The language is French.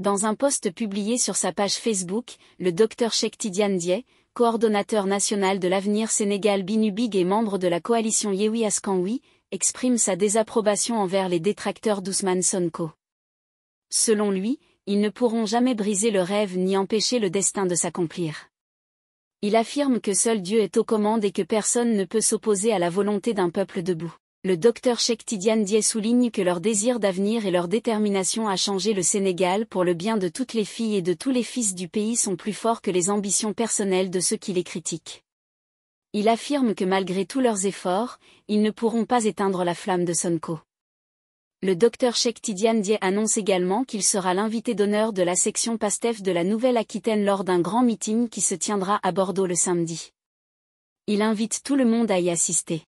Dans un post publié sur sa page Facebook, le docteur Tidiane Dié, coordonnateur national de l'avenir Sénégal Binubig et membre de la coalition Yewi Askanwi, exprime sa désapprobation envers les détracteurs d'Ousmane Sonko. Selon lui, ils ne pourront jamais briser le rêve ni empêcher le destin de s'accomplir. Il affirme que seul Dieu est aux commandes et que personne ne peut s'opposer à la volonté d'un peuple debout le docteur Cheikh Tidiane souligne que leur désir d'avenir et leur détermination à changer le Sénégal pour le bien de toutes les filles et de tous les fils du pays sont plus forts que les ambitions personnelles de ceux qui les critiquent. Il affirme que malgré tous leurs efforts, ils ne pourront pas éteindre la flamme de Sonko. Le docteur Cheikh Tidiane annonce également qu'il sera l'invité d'honneur de la section PASTEF de la Nouvelle-Aquitaine lors d'un grand meeting qui se tiendra à Bordeaux le samedi. Il invite tout le monde à y assister.